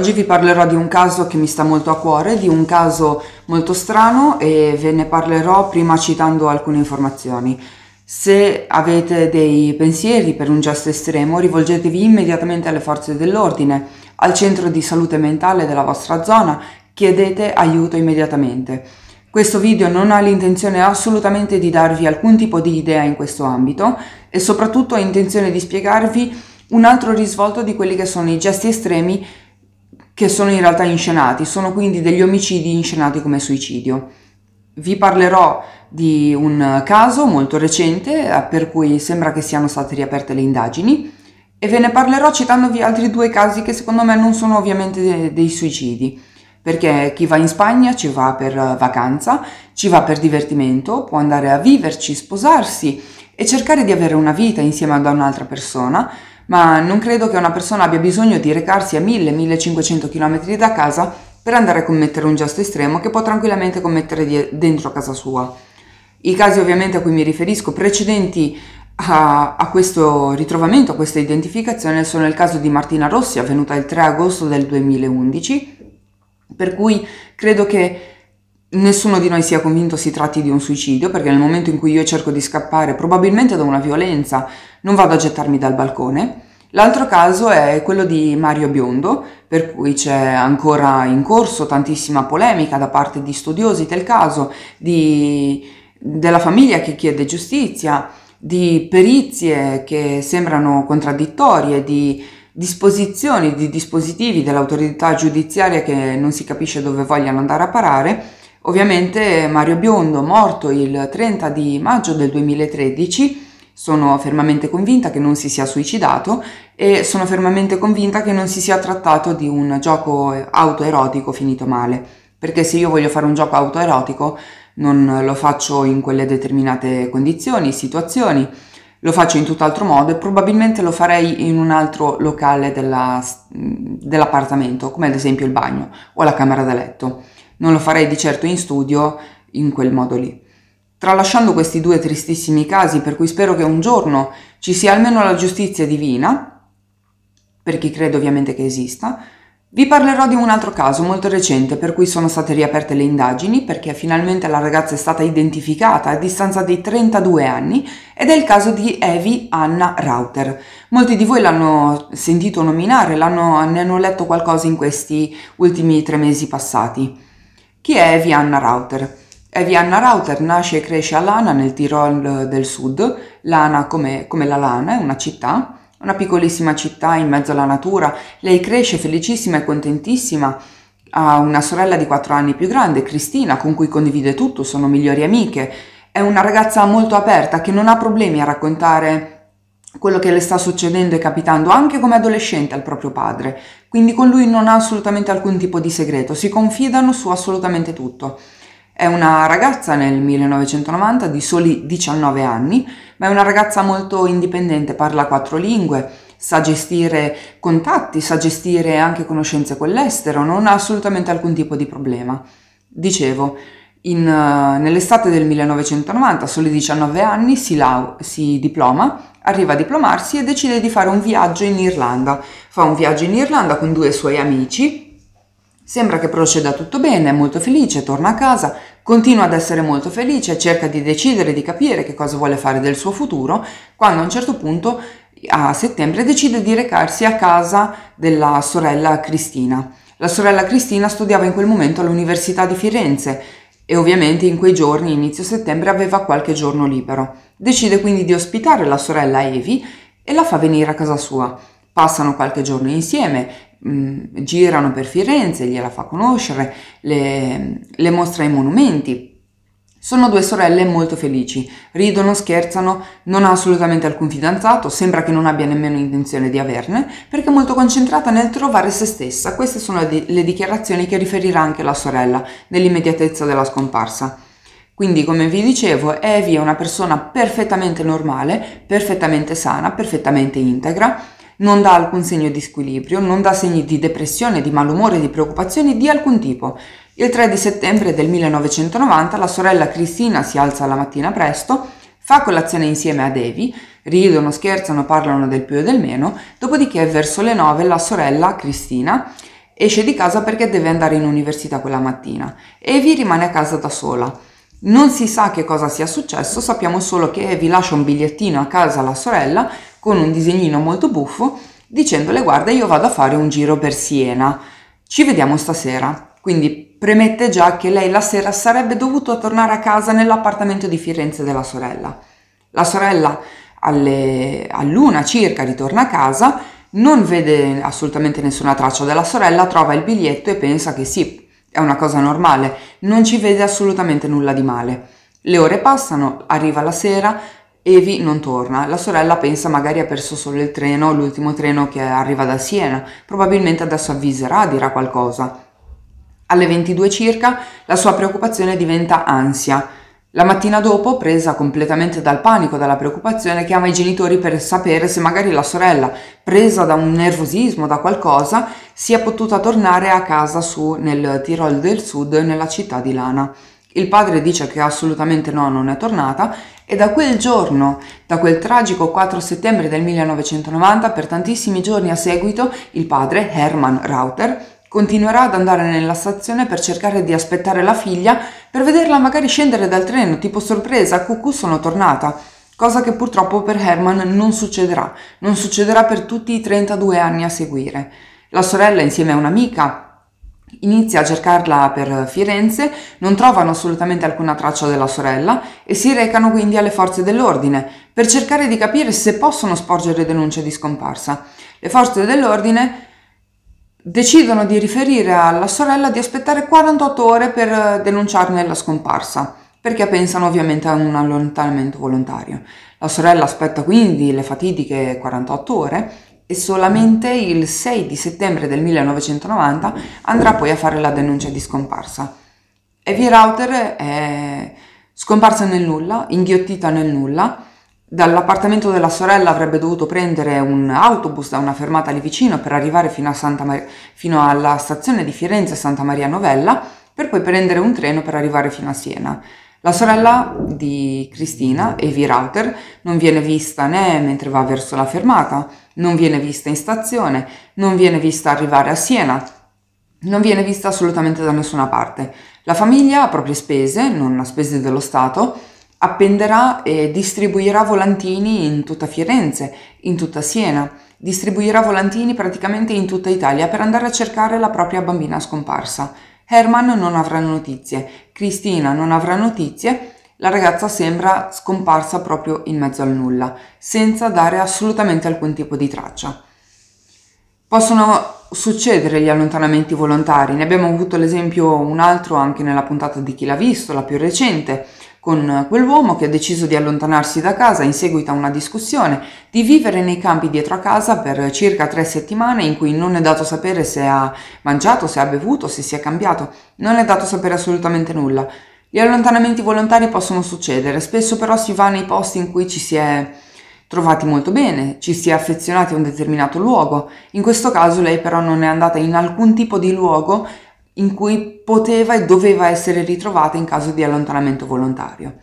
Oggi vi parlerò di un caso che mi sta molto a cuore, di un caso molto strano e ve ne parlerò prima citando alcune informazioni. Se avete dei pensieri per un gesto estremo, rivolgetevi immediatamente alle forze dell'ordine, al centro di salute mentale della vostra zona, chiedete aiuto immediatamente. Questo video non ha l'intenzione assolutamente di darvi alcun tipo di idea in questo ambito e soprattutto ha intenzione di spiegarvi un altro risvolto di quelli che sono i gesti estremi che sono in realtà inscenati, sono quindi degli omicidi inscenati come suicidio. Vi parlerò di un caso molto recente eh, per cui sembra che siano state riaperte le indagini e ve ne parlerò citandovi altri due casi che secondo me non sono ovviamente dei suicidi, perché chi va in Spagna ci va per vacanza, ci va per divertimento, può andare a viverci, sposarsi e cercare di avere una vita insieme ad un'altra persona, ma non credo che una persona abbia bisogno di recarsi a 1000-1500 km da casa per andare a commettere un gesto estremo che può tranquillamente commettere dentro casa sua. I casi ovviamente a cui mi riferisco precedenti a, a, questo ritrovamento, a questa identificazione, sono il caso di Martina Rossi avvenuta il 3 agosto del 2011, per cui credo che Nessuno di noi sia convinto si tratti di un suicidio, perché nel momento in cui io cerco di scappare, probabilmente da una violenza, non vado a gettarmi dal balcone. L'altro caso è quello di Mario Biondo, per cui c'è ancora in corso tantissima polemica da parte di studiosi del caso, di, della famiglia che chiede giustizia, di perizie che sembrano contraddittorie, di disposizioni, di dispositivi dell'autorità giudiziaria che non si capisce dove vogliano andare a parare Ovviamente Mario Biondo, morto il 30 di maggio del 2013, sono fermamente convinta che non si sia suicidato e sono fermamente convinta che non si sia trattato di un gioco autoerotico finito male, perché se io voglio fare un gioco autoerotico non lo faccio in quelle determinate condizioni, situazioni, lo faccio in tutt'altro modo e probabilmente lo farei in un altro locale della, dell'appartamento, come ad esempio il bagno o la camera da letto non lo farei di certo in studio in quel modo lì. Tralasciando questi due tristissimi casi, per cui spero che un giorno ci sia almeno la giustizia divina, per chi crede ovviamente che esista, vi parlerò di un altro caso molto recente per cui sono state riaperte le indagini perché finalmente la ragazza è stata identificata a distanza di 32 anni ed è il caso di Evi Anna Rauter. Molti di voi l'hanno sentito nominare, ne hanno letto qualcosa in questi ultimi tre mesi passati. Chi è Evianna Rauter? Evianna Rauter nasce e cresce a Lana nel Tirol eh, del Sud. Lana come, come la lana è una città, una piccolissima città in mezzo alla natura. Lei cresce felicissima e contentissima ha una sorella di 4 anni più grande, Cristina, con cui condivide tutto, sono migliori amiche. È una ragazza molto aperta che non ha problemi a raccontare quello che le sta succedendo e capitando anche come adolescente al proprio padre, quindi con lui non ha assolutamente alcun tipo di segreto, si confidano su assolutamente tutto. È una ragazza nel 1990 di soli 19 anni, ma è una ragazza molto indipendente, parla quattro lingue, sa gestire contatti, sa gestire anche conoscenze con l'estero, non ha assolutamente alcun tipo di problema. Dicevo, in, uh, nell'estate del 1990, a soli 19 anni, si, lau- si diploma Arriva a diplomarsi e decide di fare un viaggio in Irlanda. Fa un viaggio in Irlanda con due suoi amici. Sembra che proceda tutto bene, è molto felice, torna a casa, continua ad essere molto felice, cerca di decidere, di capire che cosa vuole fare del suo futuro, quando a un certo punto a settembre decide di recarsi a casa della sorella Cristina. La sorella Cristina studiava in quel momento all'Università di Firenze, e ovviamente in quei giorni, inizio settembre, aveva qualche giorno libero. Decide quindi di ospitare la sorella Evi e la fa venire a casa sua. Passano qualche giorno insieme mm, girano per Firenze, gliela fa conoscere, le, le, mostra i monumenti. Sono due sorelle molto felici, ridono, scherzano, non ha assolutamente alcun fidanzato, sembra che non abbia nemmeno intenzione di averne, perché è molto concentrata nel trovare se stessa. Queste sono le dichiarazioni che riferirà anche la sorella, nell'immediatezza della scomparsa. Quindi, come vi dicevo, Evie è una persona perfettamente normale, perfettamente sana, perfettamente integra, non dà alcun segno di squilibrio, non dà segni di depressione, di malumore, di preoccupazioni di alcun tipo. Il 3 di settembre del 1990 la sorella Cristina si alza la mattina presto, fa colazione insieme a Devi, ridono, scherzano, parlano del più e del meno, dopodiché verso le 9 la sorella Cristina esce di casa perché deve andare in università quella mattina. Evi rimane a casa da sola. Non si sa che cosa sia successo, sappiamo solo che Evi lascia un bigliettino a casa alla sorella con un disegnino molto buffo dicendole guarda io vado a fare un giro per Siena, ci vediamo stasera. Quindi Premette già che lei la sera sarebbe dovuta tornare a casa nell'appartamento di Firenze della sorella. La sorella alle, all'una circa ritorna a casa, non vede assolutamente nessuna traccia della sorella, trova il biglietto e pensa che sì, è una cosa normale, non ci vede assolutamente nulla di male. Le ore passano, arriva la sera, Evi non torna, la sorella pensa magari ha perso solo il treno, l'ultimo treno che arriva da Siena, probabilmente adesso avviserà, dirà qualcosa. Alle 22 circa la sua preoccupazione diventa ansia. La mattina dopo, presa completamente dal panico, dalla preoccupazione, chiama i genitori per sapere se magari la sorella, presa da un nervosismo, da qualcosa, sia potuta tornare a casa su nel Tirol del Sud, nella città di Lana. Il padre dice che assolutamente no, non è tornata e da quel giorno, da quel tragico 4 settembre del 1990, per tantissimi giorni a seguito, il padre, Hermann Rauter, Continuerà ad andare nella stazione per cercare di aspettare la figlia, per vederla magari scendere dal treno, tipo sorpresa, cucù sono tornata, cosa che purtroppo per Herman non succederà, non succederà per tutti i 32 anni a seguire. La sorella insieme a un'amica Inizia a cercarla per Firenze, non trovano assolutamente alcuna traccia della sorella e si recano quindi alle forze dell'ordine per cercare di capire se possono sporgere denuncia di scomparsa. Le forze dell'ordine decidono di riferire alla sorella di aspettare 48 ore per eh, denunciarne la scomparsa, perché pensano ovviamente a un allontanamento volontario. La sorella aspetta quindi le fatidiche 48 ore e solamente il 6 di settembre del 1990 andrà poi a fare la denuncia di scomparsa. Evie Rauter è scomparsa nel nulla, inghiottita nel nulla, Dall'appartamento della sorella avrebbe dovuto prendere un autobus da una fermata lì vicino per arrivare fino, Mar- fino, alla stazione di Firenze Santa Maria Novella, per poi prendere un treno per arrivare fino a Siena. La sorella di Cristina, Evi Rauter, non viene vista né mentre va verso la fermata, non viene vista in stazione, non viene vista arrivare a Siena, non viene vista assolutamente da nessuna parte. La famiglia, a proprie spese, non a spese dello Stato, appenderà e distribuirà volantini in tutta Firenze, in tutta Siena, distribuirà volantini praticamente in tutta Italia per andare a cercare la propria bambina scomparsa. Herman non avrà notizie, Cristina non avrà notizie, la ragazza sembra scomparsa proprio in mezzo al nulla, senza dare assolutamente alcun tipo di traccia. Possono succedere gli allontanamenti volontari, ne abbiamo avuto l'esempio un altro anche nella puntata di Chi l'ha visto, la più recente, con quell'uomo che ha deciso di allontanarsi da casa in seguito a una discussione, di vivere nei campi dietro a casa per circa tre settimane in cui non è dato sapere se ha mangiato, se ha bevuto, se si è cambiato, non è dato sapere assolutamente nulla. Gli allontanamenti volontari possono succedere, spesso però si va nei posti in cui ci si è trovati molto bene, ci si è affezionati a un determinato luogo. In questo caso lei però non è andata in alcun tipo di luogo in cui poteva e doveva essere ritrovata in caso di allontanamento volontario.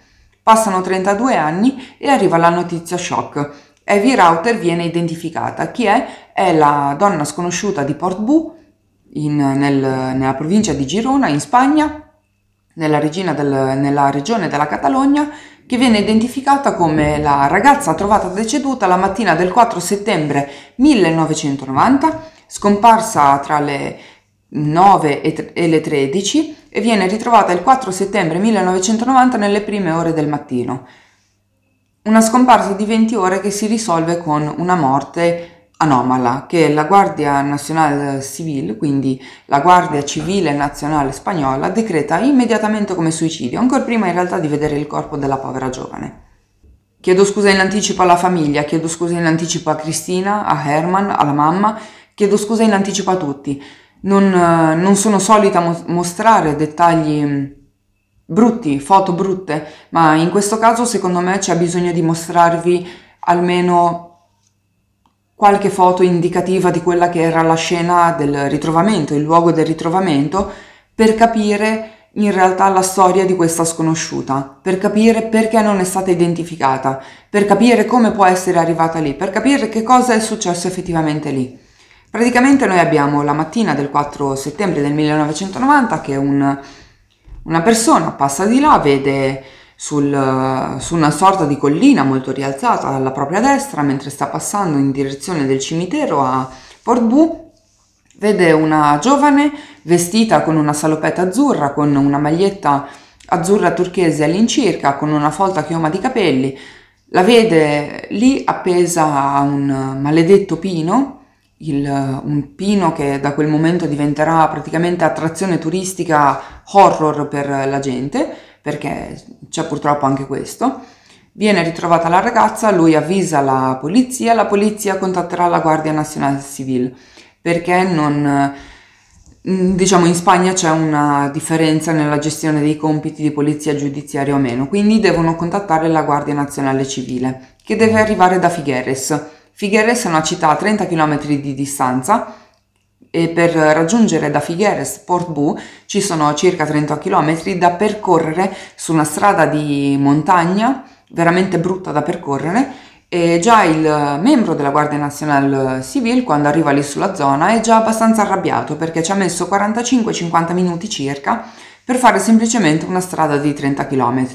Passano 32 anni e arriva la notizia shock. Evie Router viene identificata. Chi è? È la donna sconosciuta di Port Boo, in, nel, nella provincia di Girona, in Spagna, nella, del, nella regione della Catalogna, che viene identificata come la ragazza trovata deceduta la mattina del 4 settembre 1990, scomparsa tra le 9 e, e le 13 e viene ritrovata il 4 settembre 1990 nelle prime ore del mattino. Una scomparsa di 20 ore che si risolve con una morte anomala che la Guardia Nazionale Civile, quindi la Guardia Civile Nazionale Spagnola, decreta immediatamente come suicidio, ancora prima in realtà di vedere il corpo della povera giovane. Chiedo scusa in anticipo alla famiglia, chiedo scusa in anticipo a Cristina, a Herman, alla mamma, chiedo scusa in anticipo a tutti non, eh, non sono solita mostrare dettagli mm, brutti, foto brutte, ma in questo caso secondo me c'è bisogno di mostrarvi almeno qualche foto indicativa di quella che era la scena del ritrovamento, il luogo del ritrovamento, per capire in realtà la storia di questa sconosciuta, per capire perché non è stata identificata, per capire come può essere arrivata lì, per capire che cosa è successo effettivamente lì. Praticamente noi abbiamo la mattina del 4 settembre del 1990 che un, una persona passa di là, vede sul, su una sorta di collina molto rialzata alla propria destra mentre sta passando in direzione del cimitero a Portbou, vede una giovane vestita con una salopetta azzurra, con una maglietta azzurra turchese all'incirca, con una folta chioma di capelli, la vede lì appesa a un maledetto pino il, eh, un pino che da quel momento diventerà praticamente attrazione turistica horror per la gente, perché c'è purtroppo anche questo. Viene ritrovata la ragazza, lui avvisa la polizia, la polizia contatterà la Guardia Nazionale Civile, perché non... Mm, diciamo in Spagna c'è una differenza nella gestione dei compiti di polizia giudiziaria o meno, quindi devono contattare la Guardia Nazionale Civile, che deve arrivare da Figueres Figueres è una città a 30 km di distanza e per raggiungere da Figueres Port Bou ci sono circa 30 km da percorrere su una strada di montagna veramente brutta da percorrere e già il membro della Guardia Nazionale Civil quando arriva lì sulla zona è già abbastanza arrabbiato perché ci ha messo 45-50 minuti circa per fare semplicemente una strada di 30 km.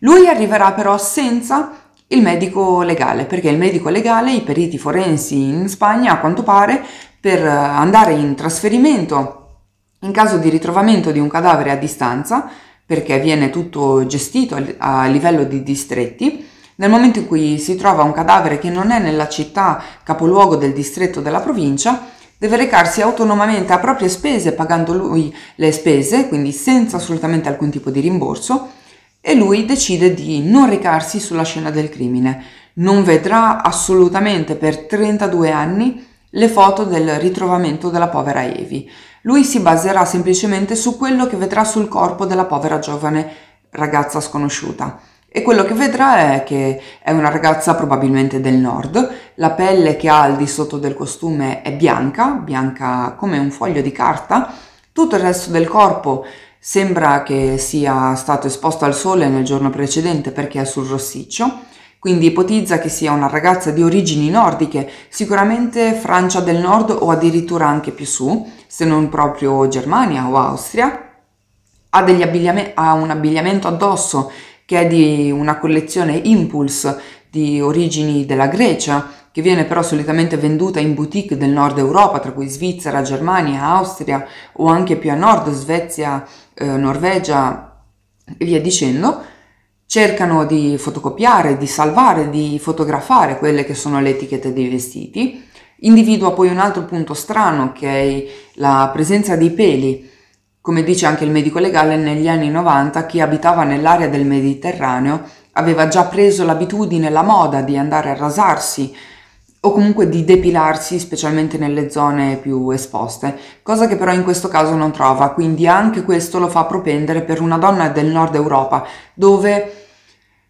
Lui arriverà però senza il medico legale, perché il medico legale, i periti forensi in Spagna, a quanto pare, per eh, andare in trasferimento in caso di ritrovamento di un cadavere a distanza, perché viene tutto gestito a livello di distretti, nel momento in cui si trova un cadavere che non è nella città capoluogo del distretto della provincia, deve recarsi autonomamente a proprie spese, pagando lui le spese, quindi senza assolutamente alcun tipo di rimborso, e lui decide di non recarsi sulla scena del crimine. Non vedrà assolutamente per 32 anni le foto del ritrovamento della povera Evi. Lui si baserà semplicemente su quello che vedrà sul corpo della povera giovane ragazza sconosciuta. E quello che vedrà è che è una ragazza probabilmente del nord, la pelle che ha al di sotto del costume è bianca, bianca come un foglio di carta, tutto il resto del corpo Sembra che sia stato esposto al sole nel giorno precedente perché è sul rossiccio, quindi ipotizza che sia una ragazza di origini nordiche, sicuramente Francia del Nord o addirittura anche più su, se non proprio Germania o Austria. Ha, abbigliam- ha un abbigliamento addosso che è di una collezione Impulse di origini della Grecia, che viene però solitamente venduta in boutique del nord Europa, tra cui Svizzera, Germania, Austria o anche più a nord Svezia, eh, Norvegia e via dicendo, cercano di fotocopiare, di salvare, di fotografare quelle che sono le etichette dei vestiti. Individua poi un altro punto strano che è la presenza dei peli. Come dice anche il medico legale, negli anni 90 chi abitava nell'area del Mediterraneo aveva già preso l'abitudine, la moda di andare a rasarsi o comunque di depilarsi specialmente nelle zone più esposte, cosa che però in questo caso non trova, quindi anche questo lo fa propendere per una donna del nord Europa dove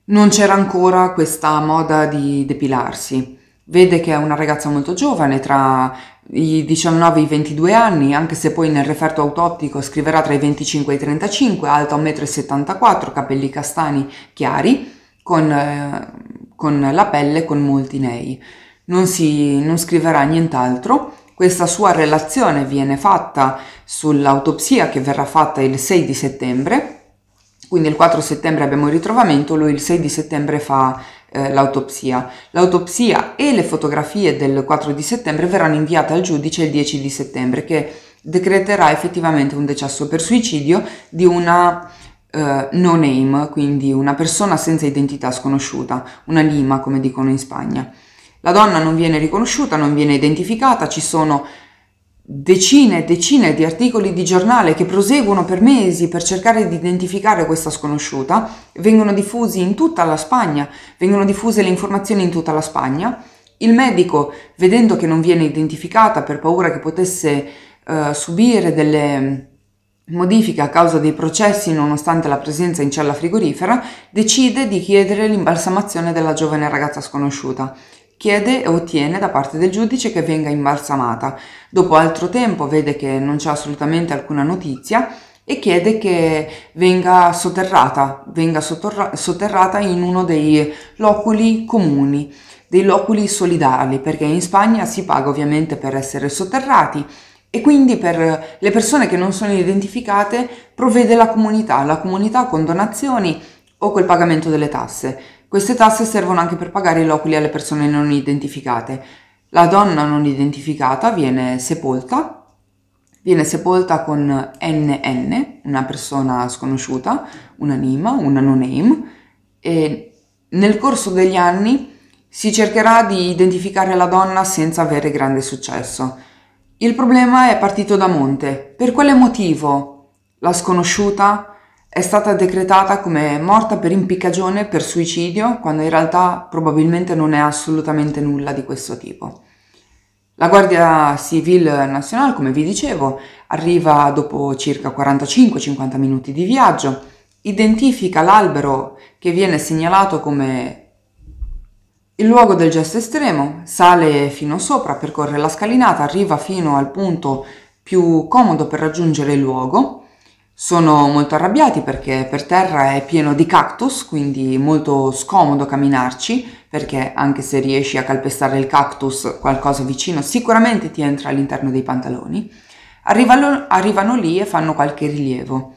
non c'era ancora questa moda di depilarsi. Vede che è una ragazza molto giovane, tra i 19 e i 22 anni, anche se poi nel referto autottico scriverà tra i 25 e i 35, alta 1,74 m, capelli castani chiari, con, eh, con la pelle con molti nei non, si, non scriverà nient'altro. Questa sua relazione viene fatta sull'autopsia che verrà fatta il 6 di settembre, quindi il 4 settembre abbiamo il ritrovamento, lui il 6 di settembre fa eh, l'autopsia. L'autopsia e le fotografie del 4 di settembre verranno inviate al giudice il 10 di settembre che decreterà effettivamente un decesso per suicidio di una eh, no name, quindi una persona senza identità sconosciuta, una lima come dicono in Spagna. La donna non viene riconosciuta, non viene identificata, ci sono decine e decine di articoli di giornale che proseguono per mesi per cercare di identificare questa sconosciuta, vengono diffusi in tutta la Spagna, vengono diffuse le informazioni in tutta la Spagna. Il medico, vedendo che non viene identificata per paura che potesse eh, subire delle mm, modifiche a causa dei processi nonostante la presenza in cella frigorifera, decide di chiedere l'imbalsamazione della giovane ragazza sconosciuta chiede e ottiene da parte del giudice che venga imbalsamata. Dopo altro tempo vede che non c'è assolutamente alcuna notizia e chiede che venga sotterrata, venga sotterra- sotterrata in uno dei loculi comuni, dei loculi solidali, perché in Spagna si paga ovviamente per essere sotterrati e quindi per le persone che non sono identificate provvede la comunità, la comunità con donazioni o col pagamento delle tasse. Queste tasse servono anche per pagare i loculi alle persone non identificate. La donna non identificata viene sepolta, viene sepolta con NN, una persona sconosciuta, un'anima, una no name, e nel corso degli anni si cercherà di identificare la donna senza avere grande successo. Il problema è partito da monte. Per quale motivo la sconosciuta è stata decretata come morta per impiccagione per suicidio, quando in realtà probabilmente non è assolutamente nulla di questo tipo. La Guardia Civil Nazionale, come vi dicevo, arriva dopo circa 45-50 minuti di viaggio, identifica l'albero che viene segnalato come il luogo del gesto estremo, sale fino sopra, percorre la scalinata, arriva fino al punto più comodo per raggiungere il luogo sono molto arrabbiati perché per terra è pieno di cactus, quindi molto scomodo camminarci, perché anche se riesci a calpestare il cactus, qualcosa vicino sicuramente ti entra all'interno dei pantaloni. Arrivano, arrivano lì e fanno qualche rilievo.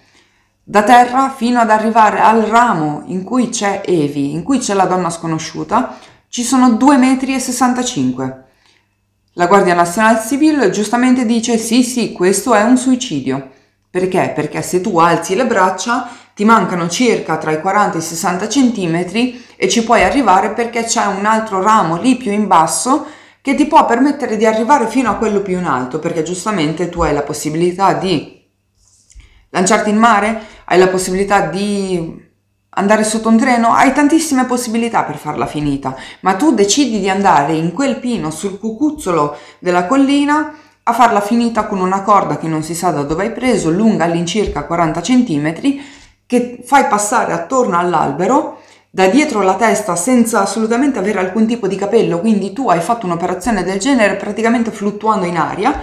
Da terra fino ad arrivare al ramo in cui c'è Evi, in cui c'è la donna sconosciuta, ci sono 2,65 metri. La Guardia Nazionale Civile giustamente dice sì sì, questo è un suicidio. Perché? Perché se tu alzi le braccia ti mancano circa tra i 40 e i 60 centimetri e ci puoi arrivare perché c'è un altro ramo lì più in basso che ti può permettere di arrivare fino a quello più in alto perché giustamente tu hai la possibilità di lanciarti in mare, hai la possibilità di andare sotto un treno, hai tantissime possibilità per farla finita, ma tu decidi di andare in quel pino sul cucuzzolo della collina a farla finita con una corda che non si sa da dove hai preso, lunga all'incirca 40 cm, che fai passare attorno all'albero da dietro la testa senza assolutamente avere alcun tipo di capello, quindi tu hai fatto un'operazione del genere praticamente fluttuando in aria,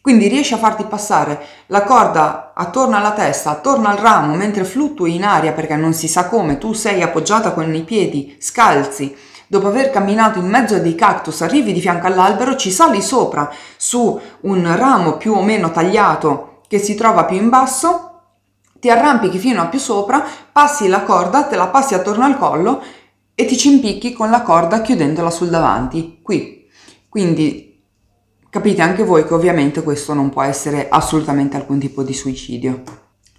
quindi riesci a farti passare la corda attorno alla testa, attorno al ramo, mentre fluttui in aria perché non si sa come, tu sei appoggiata con i piedi scalzi Dopo aver camminato in mezzo a dei cactus, arrivi di fianco all'albero, ci sali sopra su un ramo più o meno tagliato che si trova più in basso, ti arrampichi fino a più sopra, passi la corda, te la passi attorno al collo e ti cimpicchi con la corda chiudendola sul davanti, qui. Quindi capite anche voi che ovviamente questo non può essere assolutamente alcun tipo di suicidio.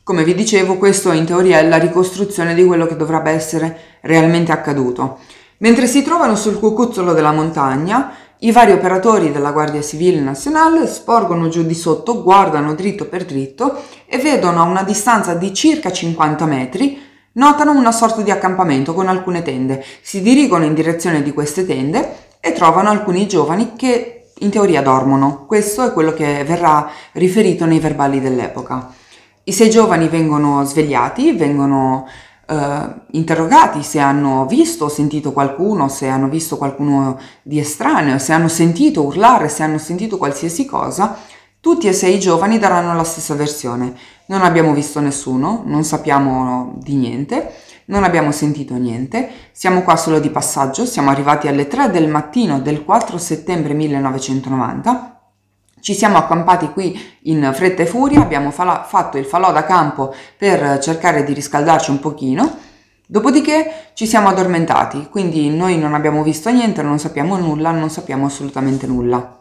Come vi dicevo, questo in teoria è la ricostruzione di quello che dovrebbe essere realmente accaduto. Mentre si trovano sul cucuzzolo della montagna, i vari operatori della Guardia Civile Nazionale sporgono giù di sotto, guardano dritto per dritto e vedono a una distanza di circa 50 metri notano una sorta di accampamento con alcune tende, si dirigono in direzione di queste tende e trovano alcuni giovani che in teoria dormono. Questo è quello che verrà riferito nei verbali dell'epoca. I sei giovani vengono svegliati, vengono eh, interrogati se hanno visto o sentito qualcuno, se hanno visto qualcuno di estraneo, se hanno sentito urlare, se hanno sentito qualsiasi cosa, tutti e sei i giovani daranno la stessa versione. Non abbiamo visto nessuno, non sappiamo di niente, non abbiamo sentito niente, siamo qua solo di passaggio, siamo arrivati alle 3 del mattino del 4 settembre 1990 ci siamo accampati qui in fretta e furia, abbiamo fatto il falò da campo per cercare di riscaldarci un pochino, dopodiché ci siamo addormentati, quindi noi non abbiamo visto niente, non sappiamo nulla, non sappiamo assolutamente nulla.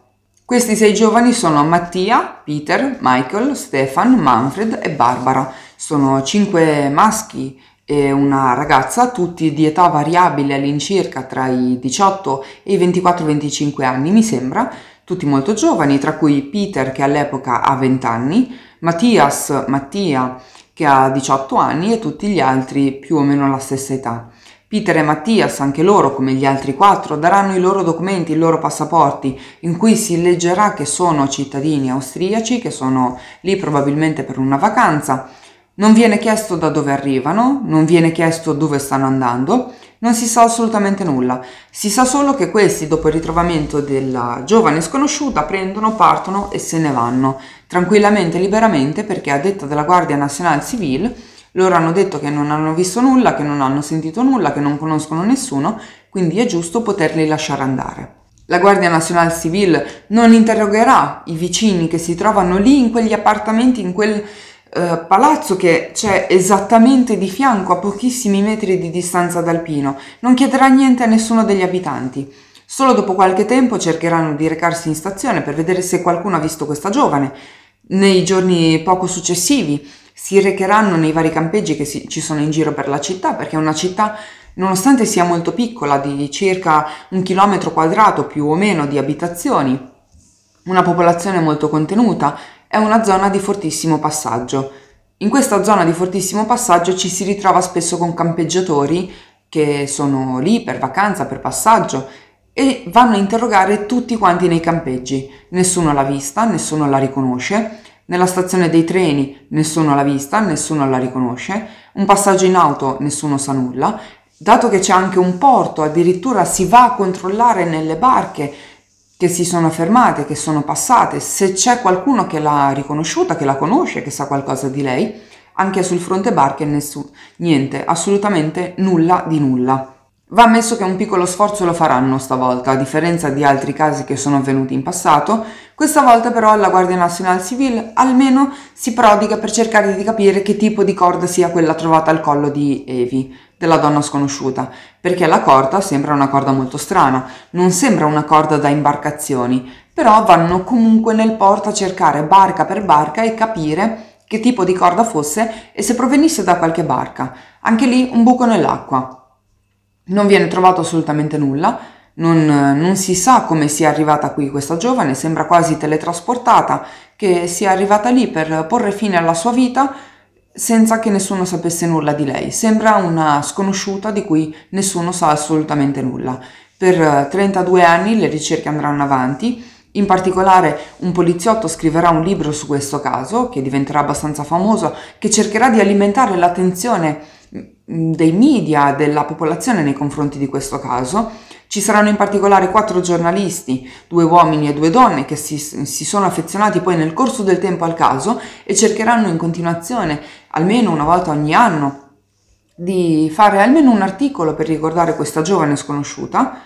Questi sei giovani sono Mattia, Peter, Michael, Stefan, Manfred e Barbara. Sono cinque maschi e una ragazza, tutti di età variabile all'incirca tra i 18 e i 24-25 anni, mi sembra tutti molto giovani, tra cui Peter che all'epoca ha 20 anni, Mattias, Mattia che ha 18 anni e tutti gli altri più o meno la stessa età. Peter e Mattias, anche loro come gli altri quattro, daranno i loro documenti, i loro passaporti, in cui si leggerà che sono cittadini austriaci, che sono lì probabilmente per una vacanza. Non viene chiesto da dove arrivano, non viene chiesto dove stanno andando, non si sa assolutamente nulla, si sa solo che questi, dopo il ritrovamento della giovane sconosciuta, prendono, partono e se ne vanno, tranquillamente liberamente perché a detta della Guardia Nazionale Civile loro hanno detto che non hanno visto nulla, che non hanno sentito nulla, che non conoscono nessuno, quindi è giusto poterli lasciare andare. La Guardia Nazionale Civile non interrogherà i vicini che si trovano lì in quegli appartamenti, in quel eh, palazzo che c'è esattamente di fianco a pochissimi metri di distanza dal Pino. Non chiederà niente a nessuno degli abitanti. Solo dopo qualche tempo cercheranno di recarsi in stazione per vedere se qualcuno ha visto questa giovane. Nei giorni poco successivi si recheranno nei vari campeggi che si, ci sono in giro per la città, perché è una città, nonostante sia molto piccola, di circa un chilometro quadrato più o meno di abitazioni, una popolazione molto contenuta è una zona di fortissimo passaggio. In questa zona di fortissimo passaggio ci si ritrova spesso con campeggiatori che sono lì per vacanza, per passaggio e vanno a interrogare tutti quanti nei campeggi. Nessuno l'ha vista, nessuno la riconosce. Nella stazione dei treni nessuno l'ha vista, nessuno la riconosce. Un passaggio in auto nessuno sa nulla. Dato che c'è anche un porto, addirittura si va a controllare nelle barche che si sono fermate, che sono passate, se c'è qualcuno che l'ha riconosciuta, che la conosce, che sa qualcosa di lei, anche sul fronte barche nessun, niente, assolutamente nulla di nulla. Va ammesso che un piccolo sforzo lo faranno stavolta, a differenza di altri casi che sono avvenuti in passato, questa volta però la Guardia Nazionale Civile almeno si prodiga per cercare di capire che tipo di corda sia quella trovata al collo di Evi, della donna sconosciuta, perché la corda sembra una corda molto strana, non sembra una corda da imbarcazioni, però vanno comunque nel porto a cercare barca per barca e capire che tipo di corda fosse e se provenisse da qualche barca. Anche lì un buco nell'acqua. Non viene trovato assolutamente nulla, non, non, si sa come sia arrivata qui questa giovane, sembra quasi teletrasportata, che sia arrivata lì per porre fine alla sua vita senza che nessuno sapesse nulla di lei. Sembra una sconosciuta di cui nessuno sa assolutamente nulla. Per 32 eh, anni le ricerche andranno avanti. In particolare un poliziotto scriverà un libro su questo caso, che diventerà abbastanza famoso, che cercherà di alimentare l'attenzione Mm, dei media, della popolazione nei confronti di questo caso. Ci saranno in particolare quattro giornalisti, due uomini e due donne, che si, si, sono affezionati poi nel corso del tempo al caso e cercheranno in continuazione, almeno una volta ogni anno, di fare almeno un articolo per ricordare questa giovane sconosciuta,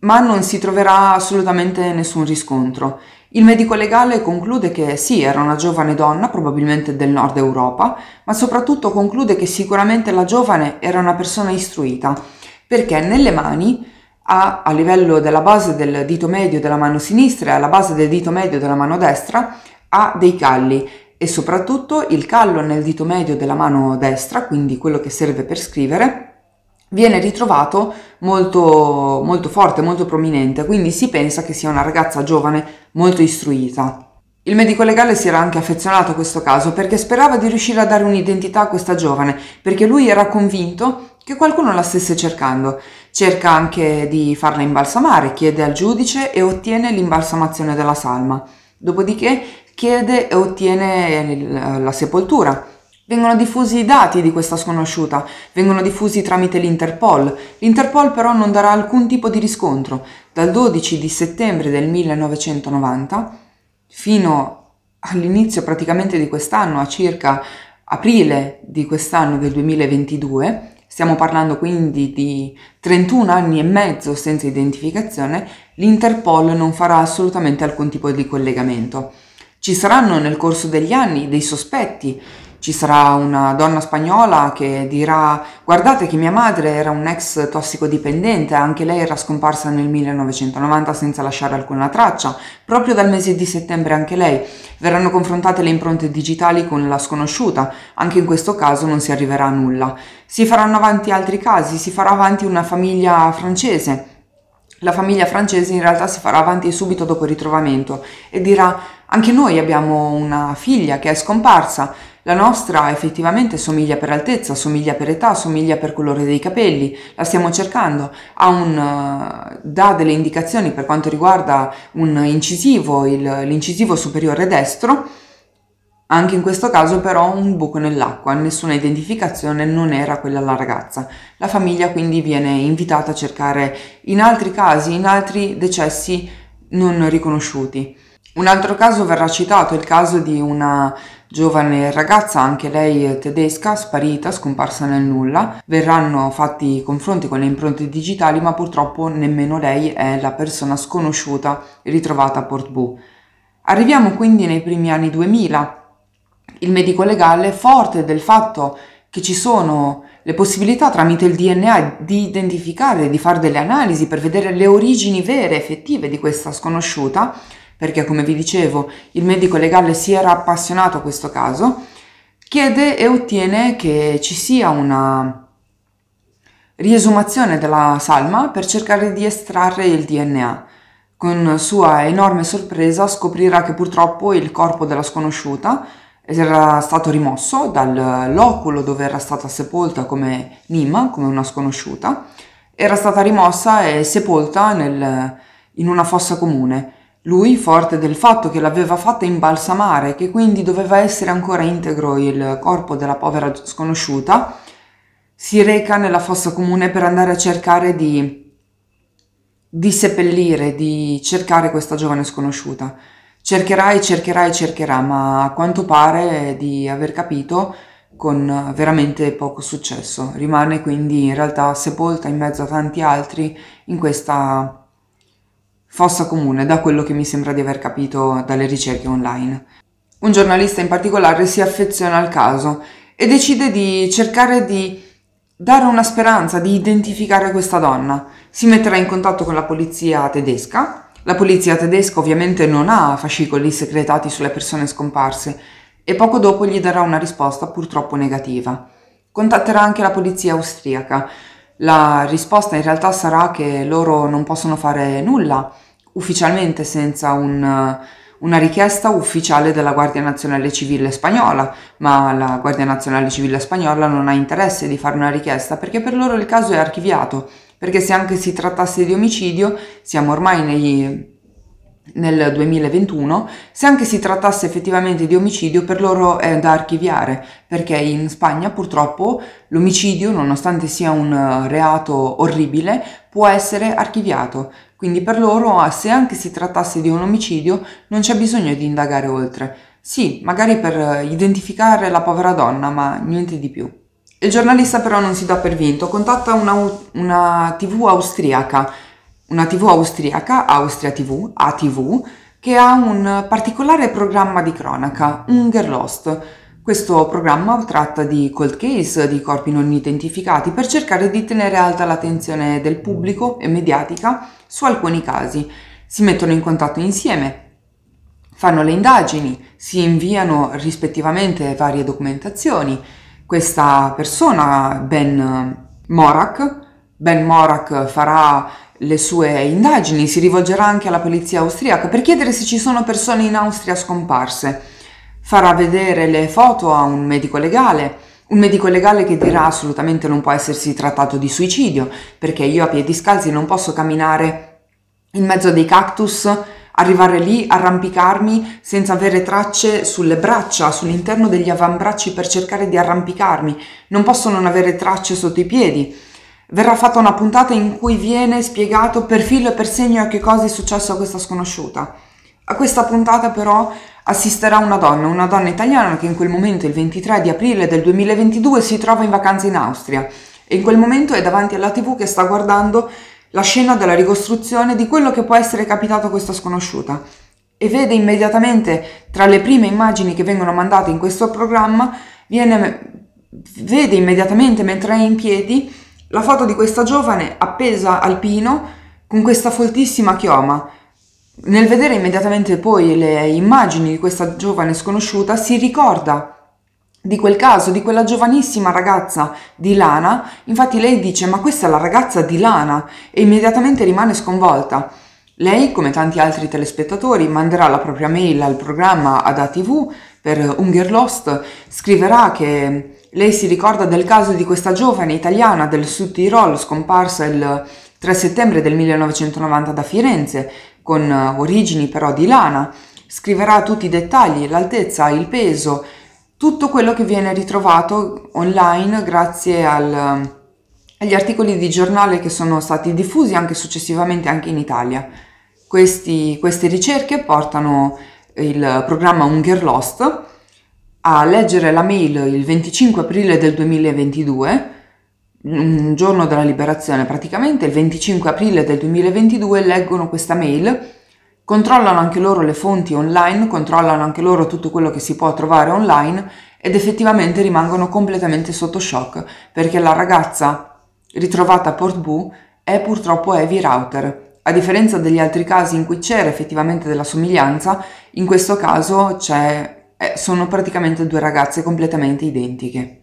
ma non si troverà assolutamente nessun riscontro. Il medico legale conclude che sì, era una giovane donna, probabilmente del nord Europa, ma soprattutto conclude che sicuramente la giovane era una persona istruita, perché nelle mani ha a livello della base del dito medio della mano sinistra e alla base del dito medio della mano destra ha dei calli e soprattutto il callo nel dito medio della mano destra, quindi quello che serve per scrivere, viene ritrovato molto, molto forte, molto prominente, quindi si pensa che sia una ragazza giovane molto istruita. Il medico legale si era anche affezionato a questo caso perché sperava di riuscire a dare un'identità a questa giovane, perché lui era convinto che qualcuno la stesse cercando. Cerca anche di farla imbalsamare, chiede al giudice e ottiene l'imbalsamazione della salma. Dopodiché chiede e ottiene la sepoltura Vengono diffusi i dati di questa sconosciuta, vengono diffusi tramite l'Interpol. L'Interpol però non darà alcun tipo di riscontro. Dal 12 di settembre del 1990 fino all'inizio praticamente di quest'anno, a circa aprile di quest'anno del 2022, stiamo parlando quindi di 31 anni e mezzo senza identificazione, l'Interpol non farà assolutamente alcun tipo di collegamento. Ci saranno nel corso degli anni dei sospetti ci sarà una donna spagnola che dirà guardate che mia madre era un ex tossicodipendente, anche lei era scomparsa nel 1990 senza lasciare alcuna traccia, proprio dal mese di settembre anche lei. Verranno confrontate le impronte digitali con la sconosciuta, anche in questo caso non si arriverà a nulla. Si faranno avanti altri casi, si farà avanti una famiglia francese. La famiglia francese in realtà si farà avanti subito dopo il ritrovamento e dirà anche noi abbiamo una figlia che è scomparsa, la nostra effettivamente somiglia per altezza, somiglia per età, somiglia per colore dei capelli, la stiamo cercando, un, eh, dà delle indicazioni per quanto riguarda un incisivo, il, l'incisivo superiore destro, anche in questo caso però un buco nell'acqua, nessuna identificazione, non era quella della ragazza. La famiglia quindi viene invitata a cercare in altri casi, in altri decessi non riconosciuti. Un altro caso verrà citato, il caso di una giovane ragazza, anche lei tedesca, sparita, scomparsa nel nulla. Verranno fatti confronti con le impronte digitali, ma purtroppo nemmeno lei è la persona sconosciuta ritrovata a Portbou. Arriviamo quindi nei primi anni 2000. Il medico legale, forte del fatto che ci sono le possibilità tramite il DNA di identificare, di fare delle analisi per vedere le origini vere, effettive di questa sconosciuta, perché come vi dicevo il medico legale si era appassionato a questo caso, chiede e ottiene che ci sia una riesumazione della salma per cercare di estrarre il DNA. Con sua enorme sorpresa scoprirà che purtroppo il corpo della sconosciuta era stato rimosso dal loculo dove era stata sepolta come Nima, come una sconosciuta, era stata rimossa e sepolta nel, in una fossa comune. Lui, forte del fatto che l'aveva fatta imbalsamare, che quindi doveva essere ancora integro il corpo della povera sconosciuta, si reca nella fossa comune per andare a cercare di, di seppellire, di cercare questa giovane sconosciuta. Cercherà e cercherà e cercherà, ma a quanto pare di aver capito con veramente poco successo. Rimane quindi in realtà sepolta in mezzo a tanti altri in questa fossa comune, da quello che mi sembra di aver capito dalle ricerche online. Un giornalista in particolare si affeziona al caso e decide di cercare di dare una speranza, di identificare questa donna. Si metterà in contatto con la polizia tedesca. La polizia tedesca ovviamente non ha fascicoli secretati sulle persone scomparse e poco dopo gli darà una risposta purtroppo negativa. Contatterà anche la polizia austriaca, la risposta in realtà sarà che loro non possono fare nulla ufficialmente senza un, una richiesta ufficiale della Guardia Nazionale Civile Spagnola, ma la Guardia Nazionale Civile Spagnola non ha interesse di fare una richiesta perché per loro il caso è archiviato, perché se anche si trattasse di omicidio siamo ormai negli, nel 2021, se anche si trattasse effettivamente di omicidio, per loro è da archiviare, perché in Spagna purtroppo l'omicidio, nonostante sia un eh, reato orribile, può essere archiviato. Quindi per loro, se anche si trattasse di un omicidio, non c'è bisogno di indagare oltre. Sì, magari per eh, identificare la povera donna, ma niente di più. Il giornalista però non si dà per vinto, contatta una, una tv austriaca una TV austriaca, Austria TV, ATV, che ha un particolare programma di cronaca, Lost. Questo programma tratta di cold case, di corpi non identificati, per cercare di tenere alta l'attenzione del pubblico e mediatica su alcuni casi. Si mettono in contatto insieme, fanno le indagini, si inviano rispettivamente varie documentazioni. Questa persona, Ben Morak, Ben Morak farà le sue indagini, si rivolgerà anche alla polizia austriaca per chiedere se ci sono persone in Austria scomparse. Farà vedere le foto a un medico legale, un medico legale che dirà assolutamente non può essersi trattato di suicidio, perché io a piedi scalzi non posso camminare in mezzo a dei cactus, arrivare lì, arrampicarmi senza avere tracce sulle braccia, sull'interno degli avambracci per cercare di arrampicarmi, non posso non avere tracce sotto i piedi verrà fatta una puntata in cui viene spiegato per filo e per segno che cosa è successo a questa sconosciuta. A questa puntata però assisterà una donna, una donna italiana che in quel momento, il 23 di aprile del 2022, si trova in vacanza in Austria e in quel momento è davanti alla tv che sta guardando la scena della ricostruzione di quello che può essere capitato a questa sconosciuta e vede immediatamente tra le prime immagini che vengono mandate in questo programma, viene, vede immediatamente mentre è in piedi la foto di questa giovane appesa al pino con questa foltissima chioma. Nel vedere immediatamente poi le immagini di questa giovane sconosciuta si ricorda di quel caso, di quella giovanissima ragazza di Lana, infatti lei dice ma questa è la ragazza di Lana e immediatamente rimane sconvolta. Lei, come tanti altri telespettatori, manderà la propria mail al programma ad ATV per Ungerlost, scriverà che lei si ricorda del caso di questa giovane italiana del Sud Tirol scomparsa il 3 settembre del 1990 da Firenze, con eh, origini però di Lana. Scriverà tutti i dettagli, l'altezza, il peso, tutto quello che viene ritrovato online grazie al, eh, agli articoli di giornale che sono stati diffusi anche successivamente anche in Italia. Questi, queste ricerche portano il programma Lost a leggere la mail il 25 aprile del 2022, un giorno della liberazione praticamente, il 25 aprile del 2022 leggono questa mail, controllano anche loro le fonti online, controllano anche loro tutto quello che si può trovare online ed effettivamente rimangono completamente sotto shock perché la ragazza ritrovata a Port Boo è purtroppo Evie Router. A differenza degli altri casi in cui c'era effettivamente della somiglianza, in questo caso c'è eh, sono praticamente due ragazze completamente identiche.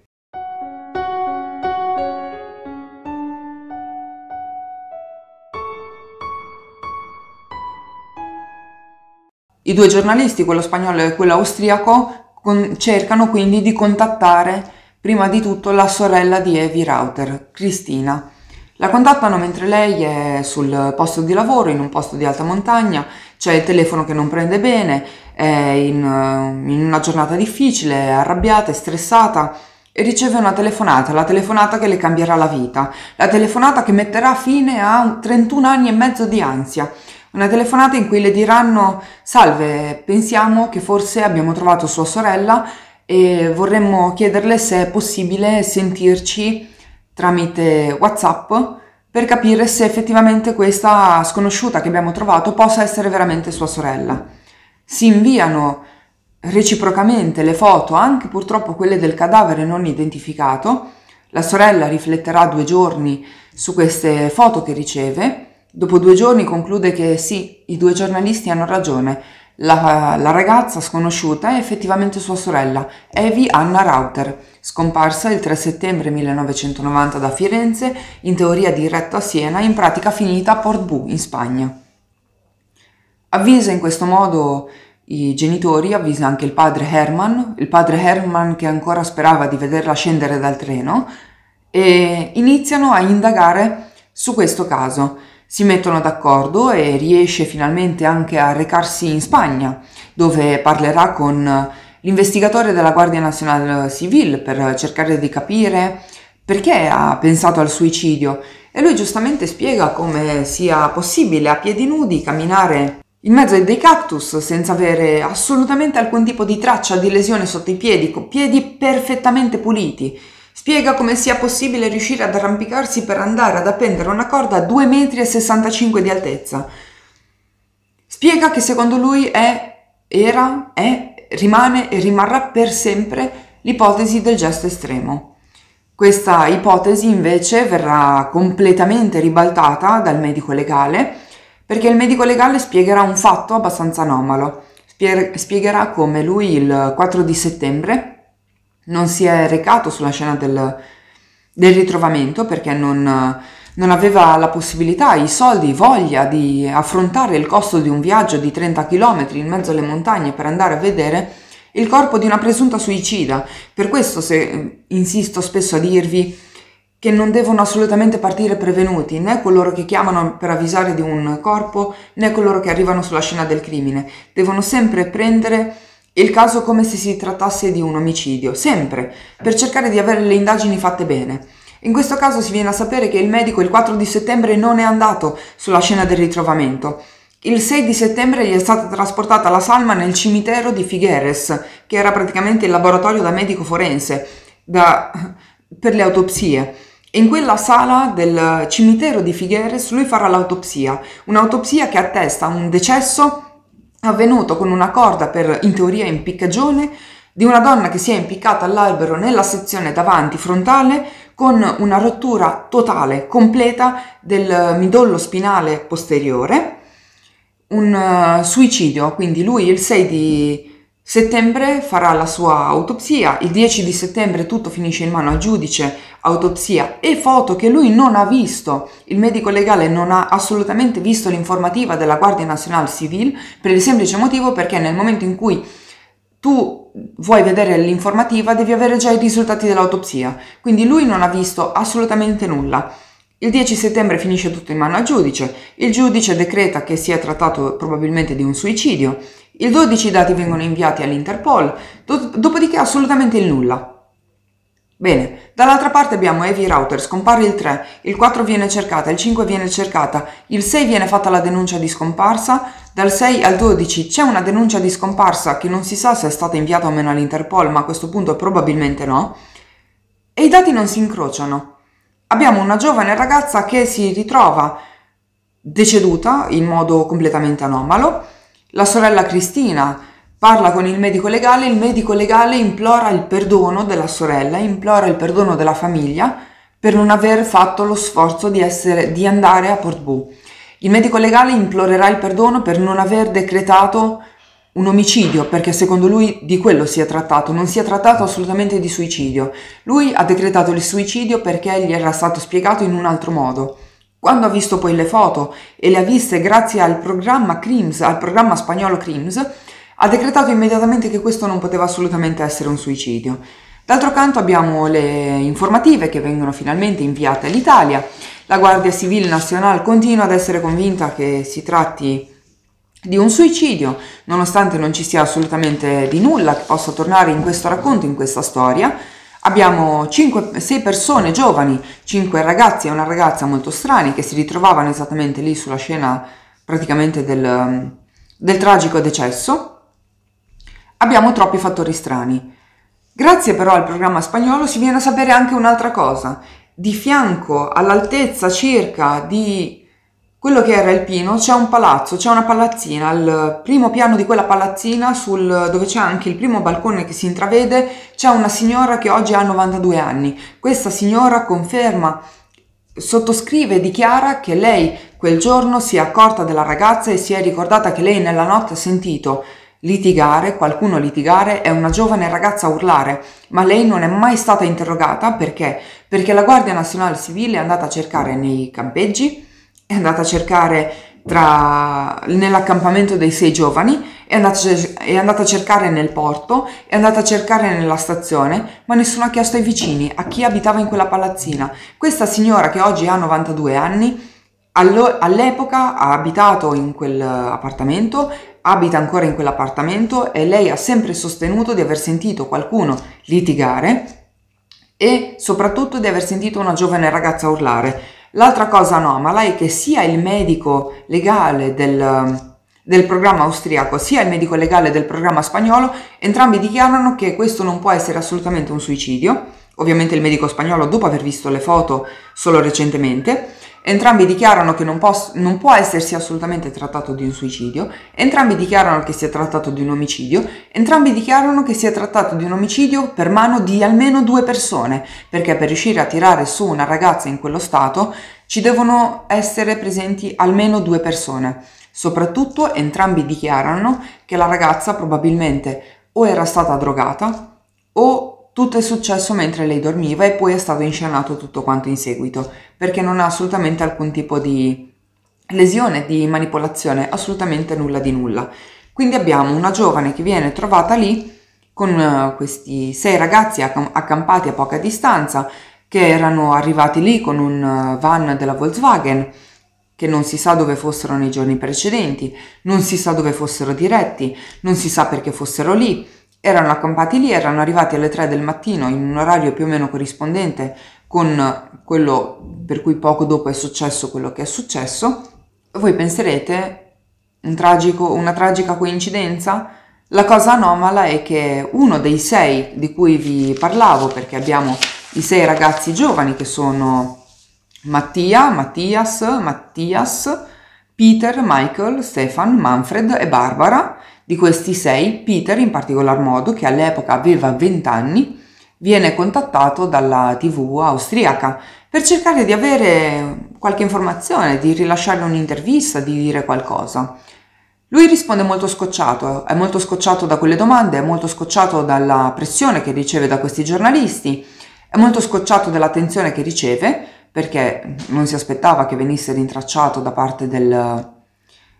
I due giornalisti, quello spagnolo e quello austriaco, con- cercano quindi di contattare prima di tutto la sorella di Evi Rauter, Cristina, la contattano mentre lei è sul posto di lavoro, in un posto di alta montagna, c'è il telefono che non prende bene, è in, eh, in, una giornata difficile, è arrabbiata, è stressata e riceve una telefonata, la telefonata che le cambierà la vita, la telefonata che metterà fine a 31 anni e mezzo di ansia. Una telefonata in cui le diranno salve, pensiamo che forse abbiamo trovato sua sorella e vorremmo chiederle se è possibile sentirci tramite WhatsApp per capire se effettivamente questa sconosciuta che abbiamo trovato possa essere veramente sua sorella. Si inviano reciprocamente le foto, anche purtroppo quelle del cadavere non identificato. La sorella rifletterà due giorni su queste foto che riceve. Dopo due giorni conclude che sì, i due giornalisti hanno ragione, la, la ragazza sconosciuta è effettivamente sua sorella, Evi Anna Rauter, scomparsa il 3 settembre 1990 da Firenze, in teoria diretta a Siena, in pratica finita a Portbou, in Spagna. Avvisa in questo modo i genitori, avvisa anche il padre Herman, il padre Herman che ancora sperava di vederla scendere dal treno, e iniziano a indagare su questo caso. Si mettono d'accordo e riesce finalmente anche a recarsi in Spagna, dove parlerà con l'investigatore della Guardia Nazionale Civil per cercare di capire perché ha pensato al suicidio e lui giustamente spiega come sia possibile a piedi nudi camminare in mezzo ai dei cactus senza avere assolutamente alcun tipo di traccia di lesione sotto i piedi, con piedi perfettamente puliti. Spiega come sia possibile riuscire ad arrampicarsi per andare ad appendere una corda a 2,65 m di altezza. Spiega che secondo lui è, era, è, rimane e rimarrà per sempre l'ipotesi del gesto estremo. Questa ipotesi invece verrà completamente ribaltata dal medico legale perché il medico legale spiegherà un fatto abbastanza anomalo. Spiegherà come lui il 4 di settembre non si è recato sulla scena del, del ritrovamento perché non, non aveva la possibilità, i soldi, voglia di affrontare il costo di un viaggio di 30 km in mezzo alle montagne per andare a vedere il corpo di una presunta suicida. Per questo se, eh, insisto spesso a dirvi che non devono assolutamente partire prevenuti, né coloro che chiamano per avvisare di un corpo, né coloro che arrivano sulla scena del crimine. Devono sempre prendere il caso come se si trattasse di un omicidio, sempre, per cercare di avere le indagini fatte bene. In questo caso si viene a sapere che il medico il 4 di settembre non è andato sulla scena del ritrovamento. Il 6 di settembre gli è stata trasportata la salma nel cimitero di Figueres, che era praticamente il laboratorio da medico forense da, per le autopsie. In quella sala del cimitero di Figueres lui farà l'autopsia, un'autopsia che attesta un decesso avvenuto con una corda per, in teoria, impiccagione di una donna che si è impiccata all'albero nella sezione davanti frontale con una rottura totale, completa del midollo spinale posteriore, un uh, suicidio, quindi lui il 6 di Settembre farà la sua autopsia, il 10 di settembre tutto finisce in mano al giudice, autopsia e foto che lui non ha visto. Il medico legale non ha assolutamente visto l'informativa della Guardia Nazionale Civile per il semplice motivo perché nel momento in cui tu vuoi vedere l'informativa devi avere già i risultati dell'autopsia, quindi lui non ha visto assolutamente nulla. Il 10 settembre finisce tutto in mano al giudice, il giudice decreta che sia trattato probabilmente di un suicidio, il 12 i dati vengono inviati all'Interpol, do- dopodiché assolutamente il nulla. Bene, dall'altra parte abbiamo Heavy Router, scompare il 3, il 4 viene cercata, il 5 viene cercata, il 6 viene fatta la denuncia di scomparsa, dal 6 al 12 c'è una denuncia di scomparsa che non si sa se è stata inviata o meno all'Interpol, ma a questo punto probabilmente no, e i dati non si incrociano abbiamo una giovane ragazza che si ritrova deceduta in modo completamente anomalo. La sorella Cristina parla con il medico legale, il medico legale implora il perdono della sorella, implora il perdono della famiglia per non aver fatto lo sforzo di, essere, di andare a Portbou. Il medico legale implorerà il perdono per non aver decretato un omicidio, perché secondo lui di quello si è trattato, non si è trattato assolutamente di suicidio. Lui ha decretato il suicidio perché gli era stato spiegato in un altro modo. Quando ha visto poi le foto e le ha viste grazie al programma Crims, al programma spagnolo Crims, ha decretato immediatamente che questo non poteva assolutamente essere un suicidio. D'altro canto abbiamo le informative che vengono finalmente inviate all'Italia. La Guardia Civile Nazionale continua ad essere convinta che si tratti di un suicidio, nonostante non ci sia assolutamente di nulla che possa tornare in questo racconto, in questa storia. Abbiamo 5, 6 persone giovani, 5 ragazzi e una ragazza molto strani che si ritrovavano esattamente lì sulla scena praticamente del, del tragico decesso. Abbiamo troppi fattori strani. Grazie però al programma spagnolo si viene a sapere anche un'altra cosa. Di fianco all'altezza circa di quello che era il Pino, c'è un palazzo, c'è una palazzina, al primo piano di quella palazzina, sul, dove c'è anche il primo balcone che si intravede, c'è una signora che oggi ha 92 anni. Questa signora conferma, sottoscrive e dichiara che lei quel giorno si è accorta della ragazza e si è ricordata che lei nella notte ha sentito litigare, qualcuno litigare è una giovane ragazza urlare, ma lei non è mai stata interrogata perché? Perché la Guardia Nazionale Civile è andata a cercare nei campeggi è andata a cercare tra, nell'accampamento dei sei giovani, è andata, è andata, a cercare nel porto, è andata a cercare nella stazione, ma nessuno ha chiesto ai vicini, a chi abitava in quella palazzina. Questa signora che oggi ha 92 anni, all'epoca ha abitato in quell'appartamento, abita ancora in quell'appartamento e lei ha sempre sostenuto di aver sentito qualcuno litigare e soprattutto di aver sentito una giovane ragazza urlare L'altra cosa anomala è che sia il medico legale del, del programma austriaco sia il medico legale del programma spagnolo, entrambi dichiarano che questo non può essere assolutamente un suicidio, ovviamente il medico spagnolo dopo aver visto le foto solo recentemente, entrambi dichiarano che non, posso, non, può essersi assolutamente trattato di un suicidio, entrambi dichiarano che si è trattato di un omicidio, entrambi dichiarano che si è trattato di un omicidio per mano di almeno due persone, perché per riuscire a tirare su una ragazza in quello stato ci devono essere presenti almeno due persone. Soprattutto entrambi dichiarano che la ragazza probabilmente o era stata drogata o tutto è successo mentre lei dormiva e poi è stato inscenato tutto quanto in seguito, perché non ha assolutamente alcun tipo di lesione, di manipolazione, assolutamente nulla di nulla. Quindi abbiamo una giovane che viene trovata lì con eh, questi sei ragazzi accampati a poca distanza che erano arrivati lì con un eh, van della Volkswagen che non si sa dove fossero nei giorni precedenti, non si sa dove fossero diretti, non si sa perché fossero lì erano accampati lì, erano arrivati alle 3 del mattino in un orario più o meno corrispondente con quello per cui poco dopo è successo quello che è successo. Voi penserete, un tragico, una tragica coincidenza? La cosa anomala è che uno dei sei di cui vi parlavo, perché abbiamo i sei ragazzi giovani che sono Mattia, Mattias, Mattias, Peter, Michael, Stefan, Manfred e Barbara. Di questi sei, Peter in particolar modo, che all'epoca aveva 20 anni, viene contattato dalla TV austriaca per cercare di avere qualche informazione, di rilasciare un'intervista, di dire qualcosa. Lui risponde molto scocciato, è molto scocciato da quelle domande, è molto scocciato dalla pressione che riceve da questi giornalisti, è molto scocciato dall'attenzione che riceve, perché non si aspettava che venisse rintracciato da parte del,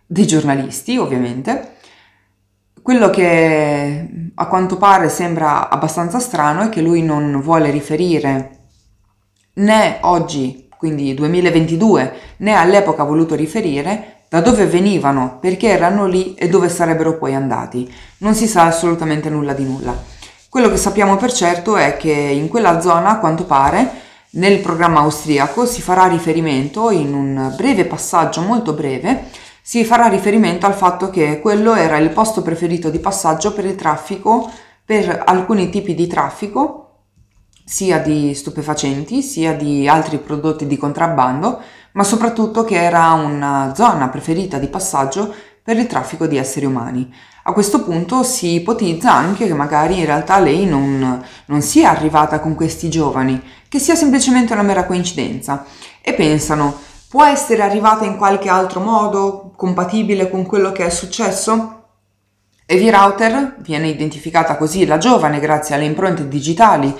dei giornalisti, ovviamente. Quello che a quanto pare sembra abbastanza strano è che lui non vuole riferire né oggi, quindi 2022, né all'epoca ha voluto riferire da dove venivano, perché erano lì e dove sarebbero poi andati. Non si sa assolutamente nulla di nulla. Quello che sappiamo per certo è che in quella zona, a quanto pare, nel programma austriaco si farà riferimento, in un breve passaggio molto breve, si farà riferimento al fatto che quello era il posto preferito di passaggio per il traffico, per alcuni tipi di traffico, sia di stupefacenti sia di altri prodotti di contrabbando, ma soprattutto che era una zona preferita di passaggio per il traffico di esseri umani. A questo punto si ipotizza anche che magari in realtà lei non, non sia arrivata con questi giovani, che sia semplicemente una mera coincidenza e pensano può essere arrivata in qualche altro modo compatibile con quello che è successo? Evie Router viene identificata così la giovane grazie alle impronte digitali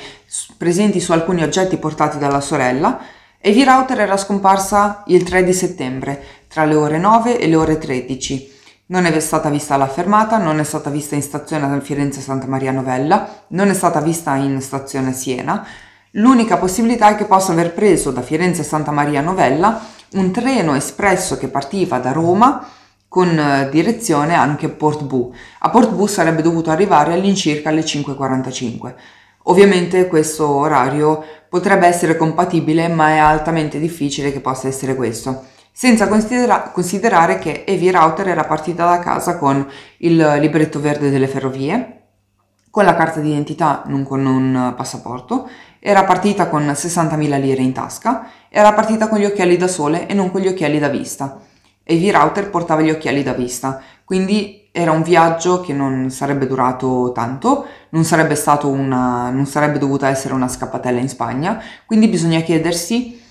presenti su alcuni oggetti portati dalla sorella. Evie Router era scomparsa il 3 di settembre tra le ore 9 e le ore 13. Non è stata vista alla fermata, non è stata vista in stazione a Firenze Santa Maria Novella, non è stata vista in stazione Siena, L'unica possibilità è che possa aver preso da Firenze a Santa Maria Novella un treno espresso che partiva da Roma con eh, direzione anche Portbou. A Portbou sarebbe dovuto arrivare all'incirca alle 5.45. Ovviamente questo orario potrebbe essere compatibile, ma è altamente difficile che possa essere questo, senza considera- considerare che Evi Router era partita da casa con il libretto verde delle ferrovie, con la carta d'identità, non con un passaporto, era partita con 60.000 lire in tasca, era partita con gli occhiali da sole e non con gli occhiali da vista. E V. Router portava gli occhiali da vista, quindi era un viaggio che non sarebbe durato tanto, non sarebbe, una, non sarebbe dovuta essere una scappatella in Spagna, quindi bisogna chiedersi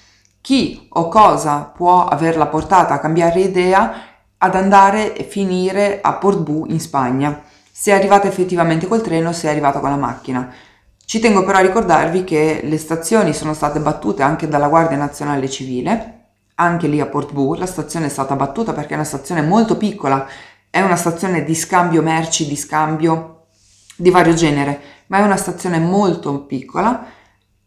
chi o cosa può averla portata a cambiare idea ad andare e finire a Portbou in Spagna, se è arrivata effettivamente col treno, o se è arrivata con la macchina. Ci tengo però a ricordarvi che le stazioni sono state battute anche dalla Guardia Nazionale Civile, anche lì a Port Portbou la stazione è stata battuta perché è una stazione molto piccola, è una stazione di scambio merci, di scambio di vario genere, ma è una stazione molto piccola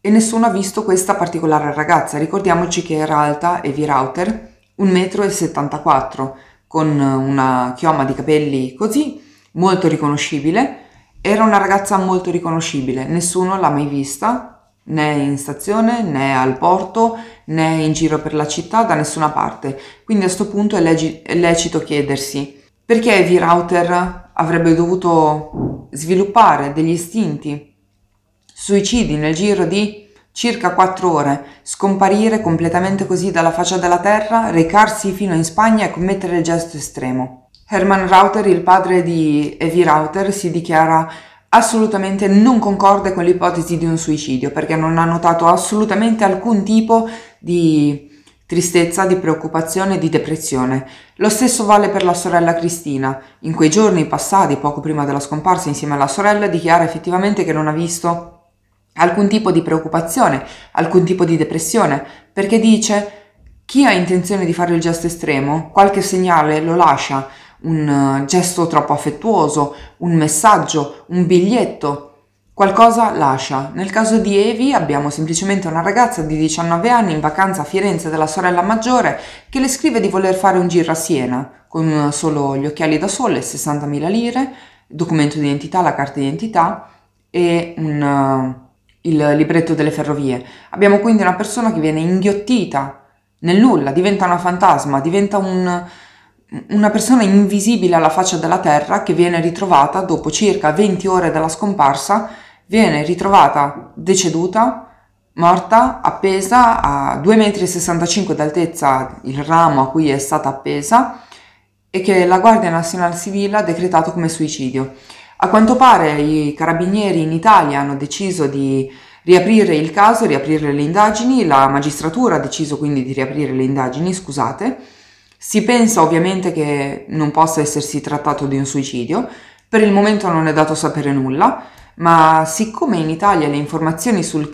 e nessuno ha visto questa particolare ragazza. Ricordiamoci che era alta Evi router 1,74 m con una chioma di capelli così, molto riconoscibile era una ragazza molto riconoscibile, nessuno l'ha mai vista, né in stazione, né al porto, né in giro per la città, da nessuna parte. Quindi a questo punto è, legi- è lecito chiedersi perché V-Router avrebbe dovuto sviluppare degli istinti suicidi nel giro di circa quattro ore, scomparire completamente così dalla faccia della terra, recarsi fino in Spagna e commettere il gesto estremo. Herman Rauter, il padre di Evie Rauter, si dichiara assolutamente non concorde con l'ipotesi di un suicidio perché non ha notato assolutamente alcun tipo di tristezza, di preoccupazione, di depressione. Lo stesso vale per la sorella Cristina. In quei giorni passati, poco prima della scomparsa, insieme alla sorella, dichiara effettivamente che non ha visto alcun tipo di preoccupazione, alcun tipo di depressione, perché dice chi ha intenzione di fare il gesto estremo, qualche segnale lo lascia, un eh, gesto troppo affettuoso, un messaggio, un biglietto. Qualcosa lascia. Nel caso di Evi abbiamo semplicemente una ragazza di 19 anni in vacanza a Firenze dalla sorella maggiore che le scrive di voler fare un giro a Siena con eh, solo gli occhiali da sole, 60.000 lire, documento d'identità, la carta d'identità e un, eh, il libretto delle ferrovie. Abbiamo quindi una persona che viene inghiottita nel nulla, diventa una fantasma, diventa un, una persona invisibile alla faccia della Terra che viene ritrovata dopo circa 20 ore dalla scomparsa, viene ritrovata deceduta, morta, appesa a 2,65 m d'altezza il ramo a cui è stata appesa e che la Guardia Nazionale Civile ha decretato come suicidio. A quanto pare i carabinieri in Italia hanno deciso di riaprire il caso, riaprire le indagini, la magistratura ha deciso quindi di riaprire le indagini, scusate, si pensa ovviamente che non possa essersi trattato di un suicidio, per il momento non è dato sapere nulla, ma siccome in Italia le informazioni sul,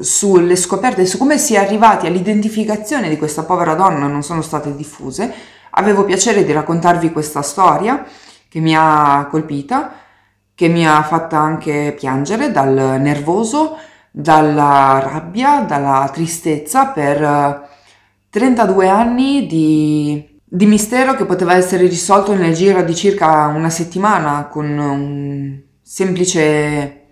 sulle scoperte, su come si è arrivati all'identificazione di questa povera donna non sono state diffuse, avevo piacere di raccontarvi questa storia che mi ha colpita, che mi ha fatta anche piangere dal nervoso, dalla rabbia, dalla tristezza per 32 anni di, di mistero che poteva essere risolto nel giro di circa una settimana con un semplice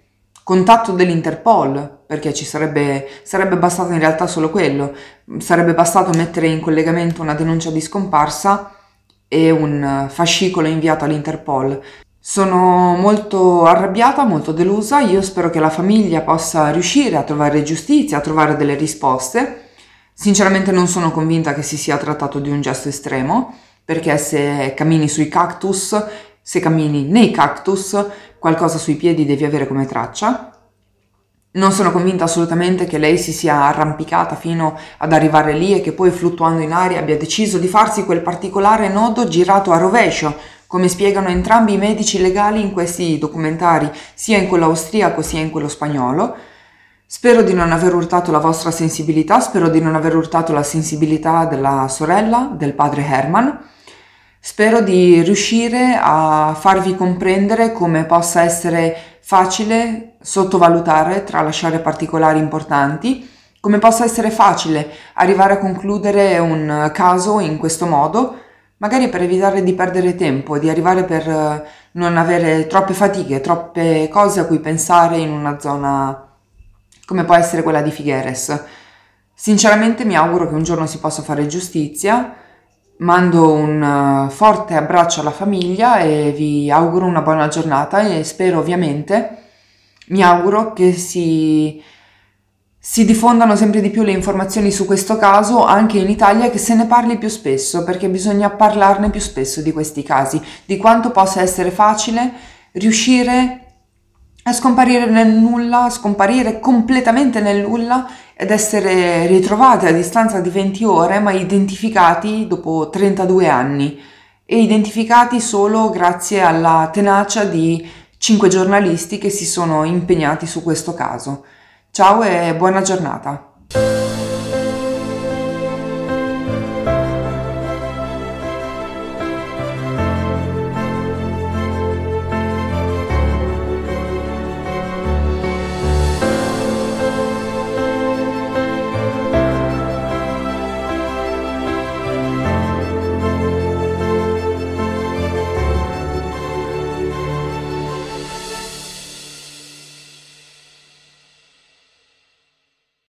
contatto dell'Interpol, perché ci sarebbe, sarebbe, bastato in realtà solo quello, sarebbe bastato mettere in collegamento una denuncia di scomparsa e un fascicolo inviato all'Interpol. Sono molto arrabbiata, molto delusa, io spero che la famiglia possa riuscire a trovare giustizia, a trovare delle risposte Sinceramente non sono convinta che si sia trattato di un gesto estremo, perché se cammini sui cactus, se cammini nei cactus, qualcosa sui piedi devi avere come traccia. Non sono convinta assolutamente che lei si sia arrampicata fino ad arrivare lì e che poi fluttuando in aria abbia deciso di farsi quel particolare nodo girato a rovescio, come spiegano entrambi i medici legali in questi documentari, sia in quello austriaco sia in quello spagnolo Spero di non aver urtato la vostra sensibilità, spero di non aver urtato la sensibilità della sorella, del padre Herman. Spero di riuscire a farvi comprendere come possa essere facile sottovalutare, tralasciare particolari importanti, come possa essere facile arrivare a concludere un caso in questo modo, magari per evitare di perdere tempo, di arrivare per eh, non avere troppe fatiche, troppe cose a cui pensare in una zona come può essere quella di Figueres. Sinceramente mi auguro che un giorno si possa fare giustizia. Mando un eh, forte abbraccio alla famiglia e vi auguro una buona giornata e spero ovviamente, mi auguro che si, si diffondano sempre di più le informazioni su questo caso anche in Italia e che se ne parli più spesso perché bisogna parlarne più spesso di questi casi, di quanto possa essere facile riuscire a scomparire nel nulla, a scomparire completamente nel nulla ed essere ritrovati a distanza di 20 ore, ma identificati dopo 32 anni e identificati solo grazie alla tenacia di cinque giornalisti che si sono impegnati su questo caso. Ciao e buona giornata.